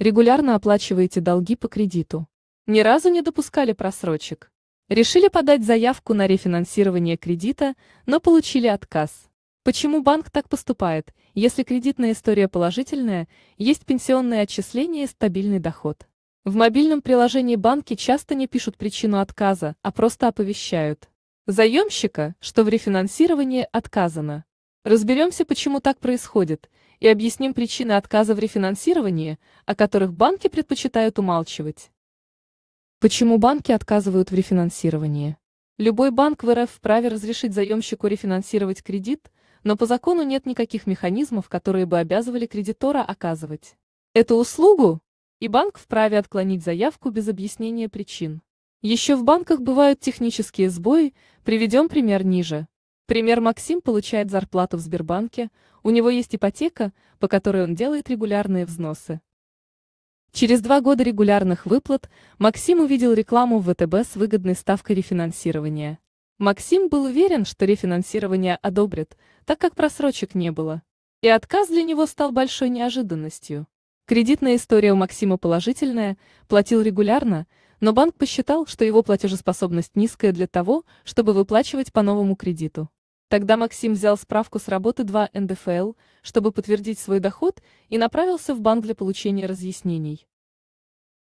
Регулярно оплачиваете долги по кредиту. Ни разу не допускали просрочек. Решили подать заявку на рефинансирование кредита, но получили отказ. Почему банк так поступает, если кредитная история положительная, есть пенсионные отчисления и стабильный доход? В мобильном приложении банки часто не пишут причину отказа, а просто оповещают заемщика, что в рефинансировании отказано. Разберемся, почему так происходит, и объясним причины отказа в рефинансировании, о которых банки предпочитают умалчивать. Почему банки отказывают в рефинансировании? Любой банк в РФ вправе разрешить заемщику рефинансировать кредит, но по закону нет никаких механизмов, которые бы обязывали кредитора оказывать эту услугу, и банк вправе отклонить заявку без объяснения причин. Еще в банках бывают технические сбои, приведем пример ниже. Пример Максим получает зарплату в Сбербанке, у него есть ипотека, по которой он делает регулярные взносы. Через два года регулярных выплат Максим увидел рекламу в ВТБ с выгодной ставкой рефинансирования. Максим был уверен, что рефинансирование одобрят, так как просрочек не было. И отказ для него стал большой неожиданностью. Кредитная история у Максима положительная, платил регулярно, но банк посчитал, что его платежеспособность низкая для того, чтобы выплачивать по новому кредиту. Тогда Максим взял справку с работы 2 НДФЛ, чтобы подтвердить свой доход, и направился в банк для получения разъяснений.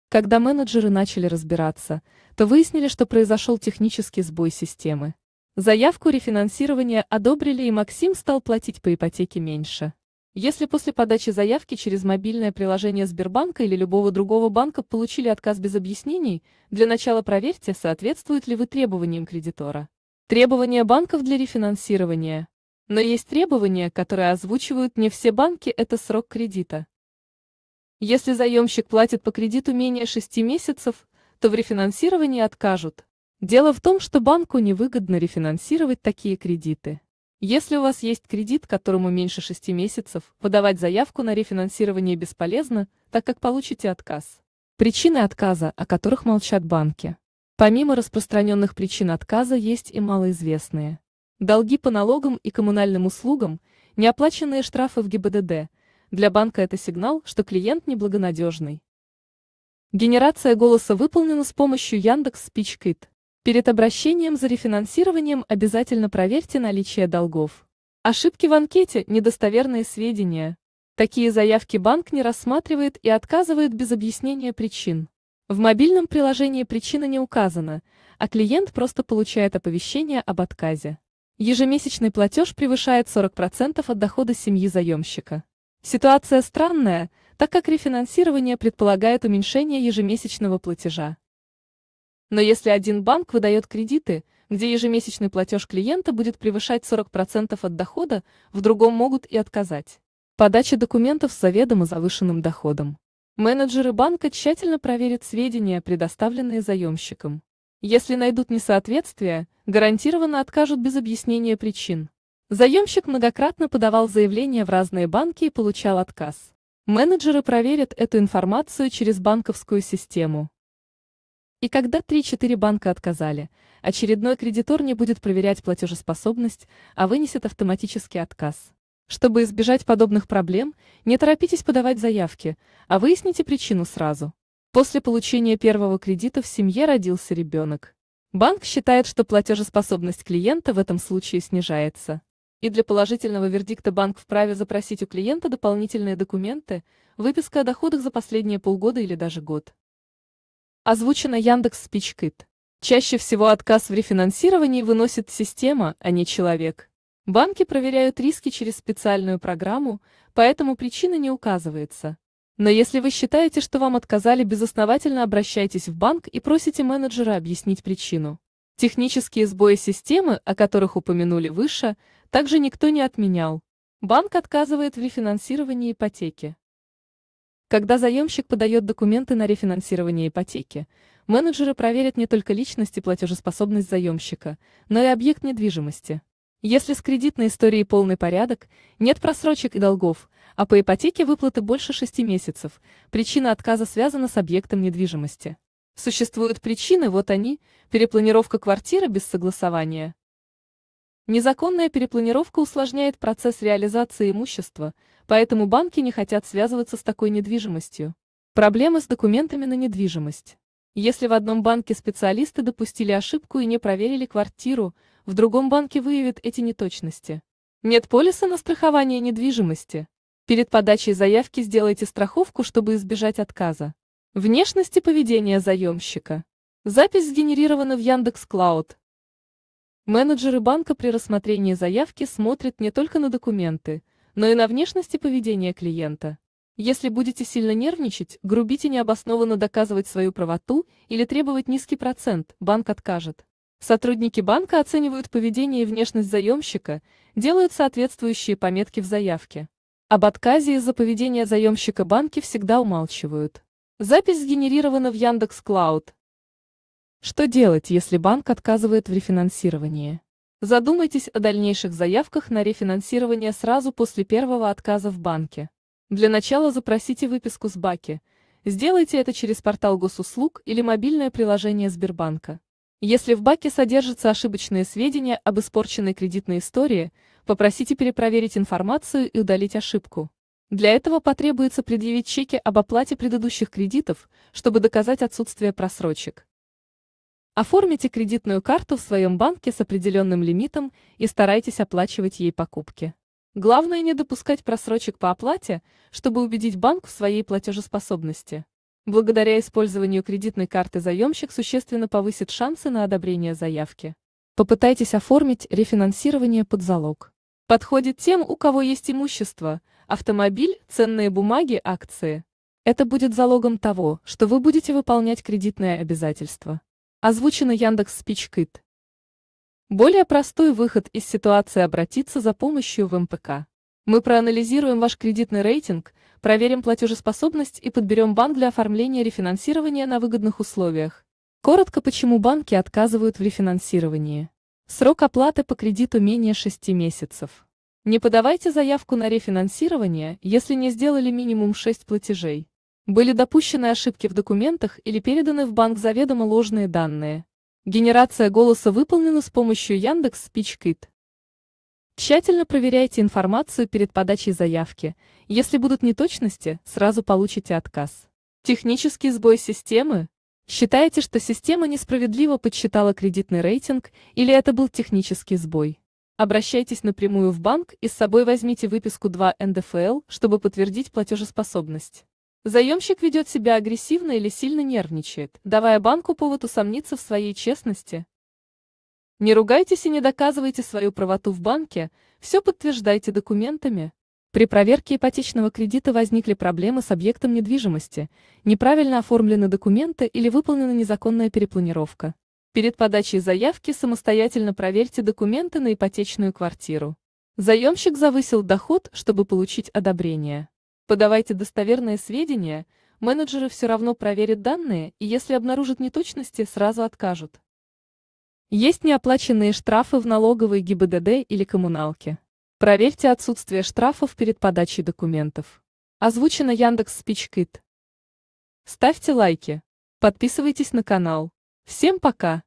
Когда менеджеры начали разбираться, то выяснили, что произошел технический сбой системы. Заявку рефинансирования одобрили, и Максим стал платить по ипотеке меньше. Если после подачи заявки через мобильное приложение Сбербанка или любого другого банка получили отказ без объяснений, для начала проверьте, соответствуют ли вы требованиям кредитора. Требования банков для рефинансирования. Но есть требования, которые озвучивают не все банки, это срок кредита. Если заемщик платит по кредиту менее 6 месяцев, то в рефинансировании откажут. Дело в том, что банку невыгодно рефинансировать такие кредиты. Если у вас есть кредит, которому меньше 6 месяцев, подавать заявку на рефинансирование бесполезно, так как получите отказ. Причины отказа, о которых молчат банки. Помимо распространенных причин отказа есть и малоизвестные. Долги по налогам и коммунальным услугам, неоплаченные штрафы в ГИБДД. Для банка это сигнал, что клиент неблагонадежный. Генерация голоса выполнена с помощью Яндекс Спичкит. Перед обращением за рефинансированием обязательно проверьте наличие долгов. Ошибки в анкете – недостоверные сведения. Такие заявки банк не рассматривает и отказывает без объяснения причин. В мобильном приложении причина не указана, а клиент просто получает оповещение об отказе. Ежемесячный платеж превышает 40% от дохода семьи заемщика. Ситуация странная, так как рефинансирование предполагает уменьшение ежемесячного платежа. Но если один банк выдает кредиты, где ежемесячный платеж клиента будет превышать 40% от дохода, в другом могут и отказать. Подача документов с заведомо завышенным доходом. Менеджеры банка тщательно проверят сведения, предоставленные заемщиком. Если найдут несоответствие, гарантированно откажут без объяснения причин. Заемщик многократно подавал заявления в разные банки и получал отказ. Менеджеры проверят эту информацию через банковскую систему. И когда 3-4 банка отказали, очередной кредитор не будет проверять платежеспособность, а вынесет автоматический отказ. Чтобы избежать подобных проблем, не торопитесь подавать заявки, а выясните причину сразу. После получения первого кредита в семье родился ребенок. Банк считает, что платежеспособность клиента в этом случае снижается. И для положительного вердикта банк вправе запросить у клиента дополнительные документы, выписка о доходах за последние полгода или даже год. Озвучено Яндекс Спичкит. Чаще всего отказ в рефинансировании выносит система, а не человек. Банки проверяют риски через специальную программу, поэтому причина не указывается. Но если вы считаете, что вам отказали, безосновательно обращайтесь в банк и просите менеджера объяснить причину. Технические сбои системы, о которых упомянули выше, также никто не отменял. Банк отказывает в рефинансировании ипотеки. Когда заемщик подает документы на рефинансирование ипотеки, менеджеры проверят не только личность и платежеспособность заемщика, но и объект недвижимости. Если с кредитной историей полный порядок, нет просрочек и долгов, а по ипотеке выплаты больше 6 месяцев, причина отказа связана с объектом недвижимости. Существуют причины, вот они, перепланировка квартиры без согласования. Незаконная перепланировка усложняет процесс реализации имущества, поэтому банки не хотят связываться с такой недвижимостью. Проблемы с документами на недвижимость. Если в одном банке специалисты допустили ошибку и не проверили квартиру, в другом банке выявит эти неточности. Нет полиса на страхование недвижимости. Перед подачей заявки сделайте страховку, чтобы избежать отказа. Внешность и поведение заемщика. Запись сгенерирована в Яндекс Клауд. Менеджеры банка при рассмотрении заявки смотрят не только на документы, но и на внешность и поведение клиента. Если будете сильно нервничать, грубить и необоснованно доказывать свою правоту или требовать низкий процент, банк откажет. Сотрудники банка оценивают поведение и внешность заемщика, делают соответствующие пометки в заявке. Об отказе из-за поведения заемщика банки всегда умалчивают. Запись сгенерирована в Яндекс Клауд. Что делать, если банк отказывает в рефинансировании? Задумайтесь о дальнейших заявках на рефинансирование сразу после первого отказа в банке. Для начала запросите выписку с БАКи. Сделайте это через портал госуслуг или мобильное приложение Сбербанка. Если в баке содержатся ошибочные сведения об испорченной кредитной истории, попросите перепроверить информацию и удалить ошибку. Для этого потребуется предъявить чеки об оплате предыдущих кредитов, чтобы доказать отсутствие просрочек. Оформите кредитную карту в своем банке с определенным лимитом и старайтесь оплачивать ей покупки. Главное не допускать просрочек по оплате, чтобы убедить банк в своей платежеспособности. Благодаря использованию кредитной карты заемщик существенно повысит шансы на одобрение заявки. Попытайтесь оформить рефинансирование под залог. Подходит тем, у кого есть имущество, автомобиль, ценные бумаги, акции. Это будет залогом того, что вы будете выполнять кредитное обязательство. Озвучено Яндекс Спичкит. Более простой выход из ситуации обратиться за помощью в МПК. Мы проанализируем ваш кредитный рейтинг, проверим платежеспособность и подберем банк для оформления рефинансирования на выгодных условиях. Коротко, почему банки отказывают в рефинансировании. Срок оплаты по кредиту менее 6 месяцев. Не подавайте заявку на рефинансирование, если не сделали минимум 6 платежей. Были допущены ошибки в документах или переданы в банк заведомо ложные данные. Генерация голоса выполнена с помощью Яндекс Спичкит. Тщательно проверяйте информацию перед подачей заявки. Если будут неточности, сразу получите отказ. Технический сбой системы? Считаете, что система несправедливо подсчитала кредитный рейтинг или это был технический сбой? Обращайтесь напрямую в банк и с собой возьмите выписку 2 НДФЛ, чтобы подтвердить платежеспособность. Заемщик ведет себя агрессивно или сильно нервничает, давая банку повод усомниться в своей честности, не ругайтесь и не доказывайте свою правоту в банке, все подтверждайте документами. При проверке ипотечного кредита возникли проблемы с объектом недвижимости, неправильно оформлены документы или выполнена незаконная перепланировка. Перед подачей заявки самостоятельно проверьте документы на ипотечную квартиру. Заемщик завысил доход, чтобы получить одобрение. Подавайте достоверные сведения, менеджеры все равно проверят данные и если обнаружат неточности, сразу откажут. Есть неоплаченные штрафы в налоговой ГИБДД или коммуналке. Проверьте отсутствие штрафов перед подачей документов. Озвучено Яндекс Спичкит. Ставьте лайки. Подписывайтесь на канал. Всем пока!